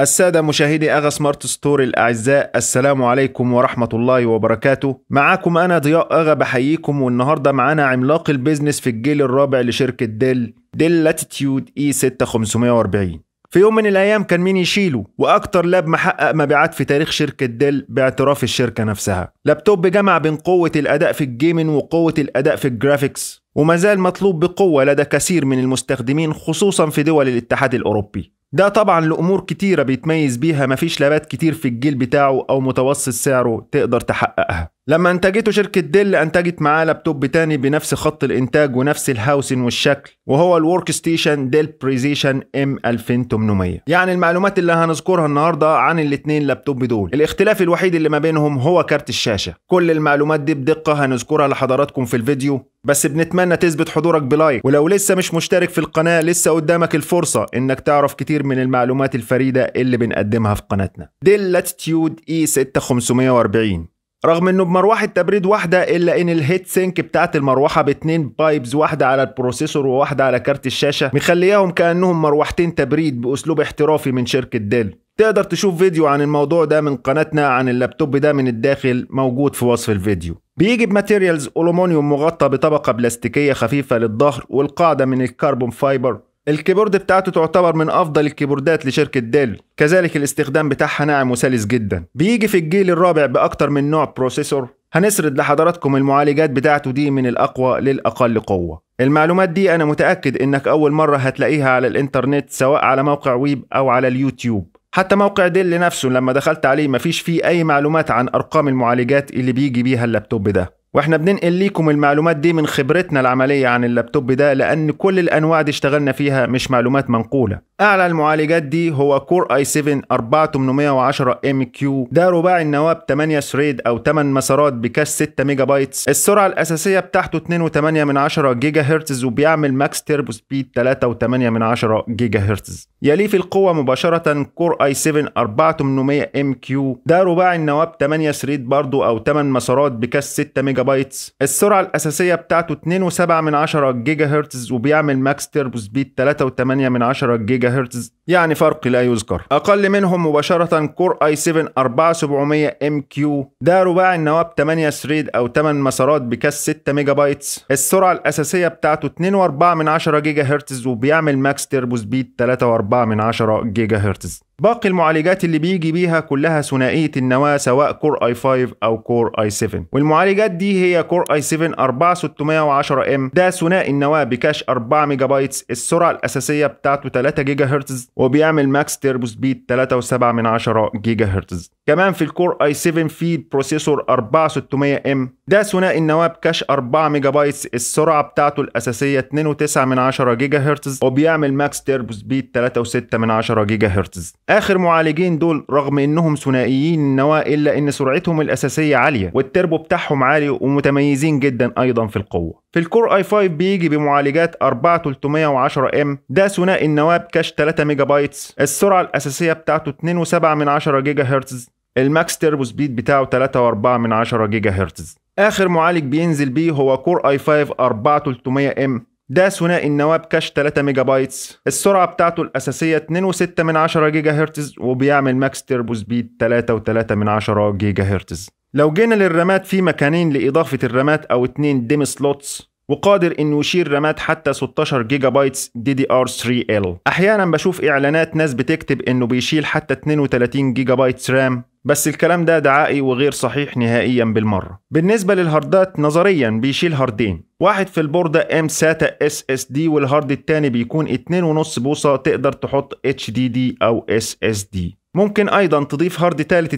السادة مشاهدي أغا سمارت ستوري الأعزاء السلام عليكم ورحمة الله وبركاته معاكم أنا ضياء أغا بحييكم والنهاردة معانا عملاق البيزنس في الجيل الرابع لشركة ديل ديل لاتيتيود اي 6540 في يوم من الأيام كان مين يشيله وأكتر لاب محقق مبيعات في تاريخ شركة ديل باعتراف الشركة نفسها لابتوب جمع بين قوة الأداء في الجيمين وقوة الأداء في الجرافيكس وما زال مطلوب بقوة لدى كثير من المستخدمين خصوصا في دول الاتحاد الأوروبي ده طبعا لأمور كتيرة بيتميز بيها مفيش لابات كتير في الجيل بتاعه أو متوسط سعره تقدر تحققها لما انتجته شركة ديل انتجت معاه لابتوب تاني بنفس خط الانتاج ونفس الهاوسن والشكل وهو الورك ستيشن ديل بريزيشن ام 2800 يعني المعلومات اللي هنذكرها النهارده عن الاتنين لابتوب دول الاختلاف الوحيد اللي ما بينهم هو كارت الشاشة كل المعلومات دي بدقة هنذكرها لحضراتكم في الفيديو بس بنتمنى تثبت حضورك بلايك ولو لسه مش مشترك في القناة لسه قدامك الفرصة انك تعرف كتير من المعلومات الفريدة اللي بنقدمها في قناتنا ديل لاتيتيود e اي 6540 رغم انه بمروحه تبريد واحده الا ان الهيت سينك بتاعت المروحه باتنين بايبز واحده على البروسيسور وواحده على كارت الشاشه مخلياهم كانهم مروحتين تبريد باسلوب احترافي من شركه ديل تقدر تشوف فيديو عن الموضوع ده من قناتنا عن اللابتوب ده من الداخل موجود في وصف الفيديو بيجي بماتيريالز ألومنيوم مغطى بطبقة بلاستيكية خفيفة للظهر والقاعدة من الكربون فايبر الكيبورد بتاعته تعتبر من افضل الكيبوردات لشركه ديل كذلك الاستخدام بتاعها ناعم وسلس جدا بيجي في الجيل الرابع باكتر من نوع بروسيسور هنسرد لحضراتكم المعالجات بتاعته دي من الأقوى للأقل قوة المعلومات دي أنا متأكد إنك أول مرة هتلاقيها على الإنترنت سواء على موقع ويب أو على اليوتيوب حتى موقع ديل نفسه لما دخلت عليه مفيش فيه أي معلومات عن أرقام المعالجات اللي بيجي بيها اللابتوب ده واحنا بننقل ليكم المعلومات دي من خبرتنا العملية عن اللابتوب ده لأن كل الأنواع دي اشتغلنا فيها مش معلومات منقولة أعلى المعالجات دي هو كور اي 7 4810 ام كيو ده رباعي النواب 8 ثريد أو 8 مسارات بكاش 6 ميجا بايتس السرعة الأساسية بتاعته 2.8 جيجا هرتز وبيعمل ماكس تيربو سبيد 3.8 جيجا هرتز يليه في القوة مباشرة كور اي 7 4800 ام كيو ده رباعي النواب 8 ثريد برضو أو 8 مسارات بكاش 6 ميجا جيجا بايتس السرعة الأساسية بتاعته 2.7 جيجا هرتز وبيعمل ماكس تيربو سبيد 3.8 جيجا هرتز يعني فرق لا يذكر أقل منهم مباشرة كور اي 7 4700 ام كيو ده رباعي النواب 8 ثريد أو 8 مسارات بكاس 6 ميجا بايتس السرعة الأساسية بتاعته 2.4 جيجا هرتز وبيعمل ماكس تيربو سبيد 3.4 جيجا هرتز باقي المعالجات اللي بيجي بيها كلها ثنائيه النواه سواء كور اي 5 او كور اي 7 والمعالجات دي هي كور اي 7 4610 ام ده ثنائي النواه بكاش 4 ميجا بايتس السرعه الاساسيه بتاعته 3 جيجا هرتز وبيعمل ماكس تيربو سبيد 3.7 جيجا هرتز كمان في الكور اي 7 في بروسيسور 4600 ام ده ثنائي النواه بكاش 4 ميجا بايت السرعه بتاعته الاساسيه 2.9 من 10 جيجا هرتز وبيعمل ماكس تيربو سبيد 3.6 من 10 جيجا هرتز اخر معالجين دول رغم انهم ثنائيين النواه الا ان سرعتهم الاساسيه عاليه والتربو بتاعهم عالي ومتميزين جدا ايضا في القوه في الكور اي 5 بيجي بمعالجات 4310 ام ده ثنائي النواه بكاش 3 ميجا بايت السرعه الاساسيه بتاعته 2.7 من 10 جيجا هرتز الماكس تيربو سبيد بتاعه 3.4 من 10 جيجا هرتز اخر معالج بينزل بيه هو كور اي 5 4300 ام ده ثنائي النواه بكاش 3 ميجا بايتس السرعه بتاعته الاساسيه 2.6 من 10 جيجا هرتز وبيعمل ماكس تيربو سبيد 3.3 من 10 جيجا هرتز لو جينا للرامات في مكانين لإضافة الرامات أو اتنين ديم سلوتس وقادر انه يشيل رامات حتى 16 جيجا بايتس دي دي ار 3 ال احيانا بشوف اعلانات ناس بتكتب انه بيشيل حتى 32 جيجا بايتس رام بس الكلام ده دعائي وغير صحيح نهائيا بالمره بالنسبه للهاردات نظريا بيشيل هاردين واحد في البوردة ام ساتا اس اس دي والهارد الثاني بيكون 2.5 بوصة تقدر تحط اتش دي دي او اس اس دي ممكن ايضا تضيف هارد ثالث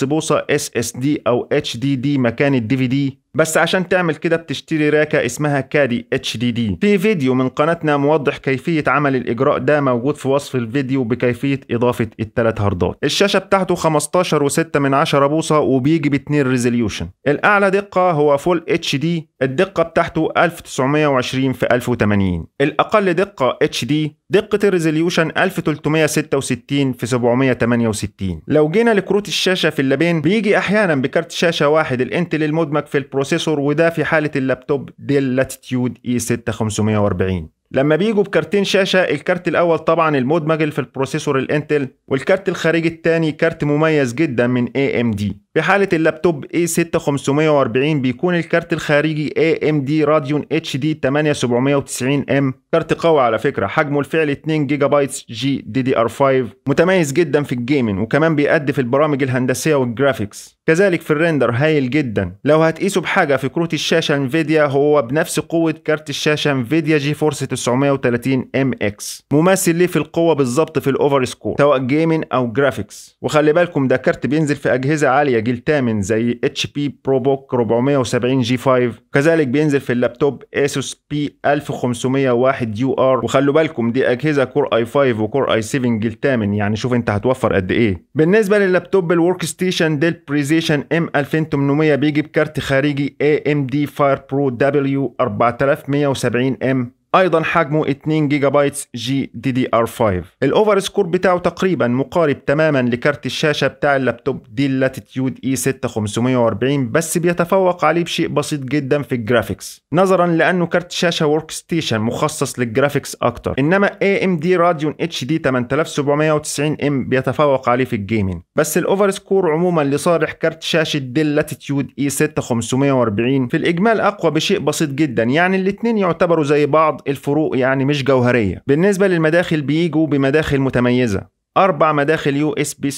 2.5 بوصة اس اس دي او اتش دي دي مكان الدي في دي بس عشان تعمل كده بتشتري راكة اسمها كادي اتش دي دي في فيديو من قناتنا موضح كيفية عمل الإجراء ده موجود في وصف الفيديو بكيفية إضافة الثلاث هاردات الشاشة بتاعته 15 و6 من 10 بوصة وبيجي ب 2 ريزوليوشن الأعلى دقة هو فول اتش دي الدقة بتاعته 1920 في 1080 الأقل دقة اتش دي دقة الريزوليوشن 1366 في 768 لو جينا لكروت الشاشة في اللابين بيجي أحيانا بكارت شاشة واحد الانتل المدمج في البرو بروسيسور وده في حالة اللابتوب ديل لاتيتيود e اي 6540 لما بيجوا بكارتين شاشة الكارت الأول طبعا المدمج في البروسيسور الانتل والكارت الخارجي الثاني كارت مميز جدا من AMD في حالة اللابتوب A6540 بيكون الكارت الخارجي AMD راديون HD 8790M كارت قوي على فكرة حجمه الفعلي 2 جيجا بايت جي دي دي ار 5 متميز جدا في الجيمنج وكمان بيأدي في البرامج الهندسية والجرافيكس كذلك في الريندر هايل جدا لو هتقيسه بحاجة في كروت الشاشة انفيديا هو بنفس قوة كارت الشاشة انفيديا جي فورس 930 ام اكس مماثل ليه في القوة بالظبط في الاوفر سكور سواء جيمنج او جرافيكس وخلي بالكم ده كارت بينزل في اجهزة عالية جيل تامن زي اتش بي برو بوك 470 جي 5 كذلك بينزل في اللابتوب اسوس بي 1501 يو ار وخلوا بالكم دي اجهزه كور اي 5 وكور اي 7 جيل تامن يعني شوف انت هتوفر قد ايه بالنسبه لللابتوب الورك ستيشن ديل بريزيشن ام 2800 بيجي بكارت خارجي اي ام دي فاير برو دبليو 4170 ام ايضا حجمه 2 جيجا بايتس جي دي دي ار 5 الاوفر سكور بتاعه تقريبا مقارب تماما لكارت الشاشه بتاع اللابتوب دي لاتيتيود اي 6 540 بس بيتفوق عليه بشيء بسيط جدا في الجرافيكس نظرا لانه كارت شاشه ورك ستيشن مخصص للجرافيكس اكتر انما اي ام دي راديون اتش دي 8790 ام بيتفوق عليه في الجيمنج بس الاوفر سكور عموما لصالح كارت شاشه دي لاتيتيود اي 6 540 في الاجمال اقوى بشيء بسيط جدا يعني الاثنين يعتبروا زي بعض الفروق يعني مش جوهرية بالنسبة للمداخل بيجوا بمداخل متميزة أربع مداخل يو اس بي 3.0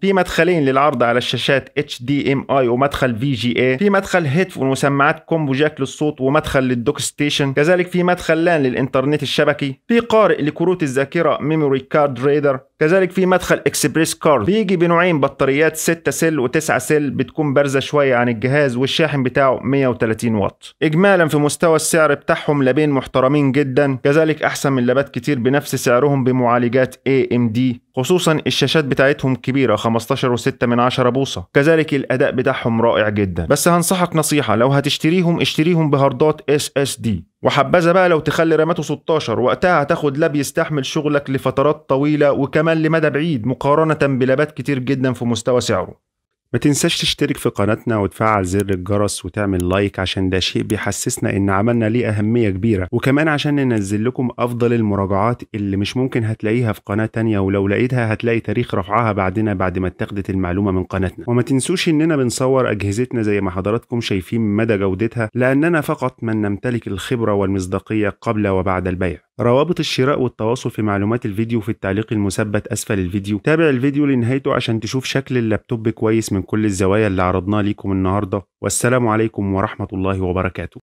في مدخلين للعرض على الشاشات HDMI ومدخل VGA في مدخل هيدفون وسماعات كومبو جاك للصوت ومدخل للدوك ستيشن كذلك في مدخل لان للإنترنت الشبكي في قارئ لكروت الذاكرة ميموري كارد ريدر كذلك في مدخل اكسبريس كارد بيجي بنوعين بطاريات 6 سل و9 سل بتكون بارزه شويه عن الجهاز والشاحن بتاعه 130 واط اجمالا في مستوى السعر بتاعهم لابين محترمين جدا كذلك احسن من لابات كتير بنفس سعرهم بمعالجات اي ام دي خصوصا الشاشات بتاعتهم كبيره 15 و6 من 10 بوصه كذلك الاداء بتاعهم رائع جدا بس هنصحك نصيحه لو هتشتريهم اشتريهم بهاردات اس اس دي وحبذا بقى لو تخلي رماته 16 وقتها هتاخد لاب يستحمل شغلك لفترات طويلة وكمان لمدى بعيد مقارنة بلابات كتير جدا في مستوى سعره ما تنساش تشترك في قناتنا وتفعل زر الجرس وتعمل لايك عشان ده شيء بيحسسنا ان عملنا ليه اهمية كبيرة وكمان عشان ننزل لكم افضل المراجعات اللي مش ممكن هتلاقيها في قناة تانية ولو لقيتها هتلاقي تاريخ رفعها بعدنا بعد ما اتاخدت المعلومة من قناتنا وما تنسوش اننا بنصور اجهزتنا زي ما حضراتكم شايفين مدى جودتها لاننا فقط من نمتلك الخبرة والمصداقية قبل وبعد البيع روابط الشراء والتواصل في معلومات الفيديو في التعليق المثبت أسفل الفيديو تابع الفيديو لنهايته عشان تشوف شكل اللابتوب كويس من كل الزوايا اللي عرضناها لكم النهاردة والسلام عليكم ورحمة الله وبركاته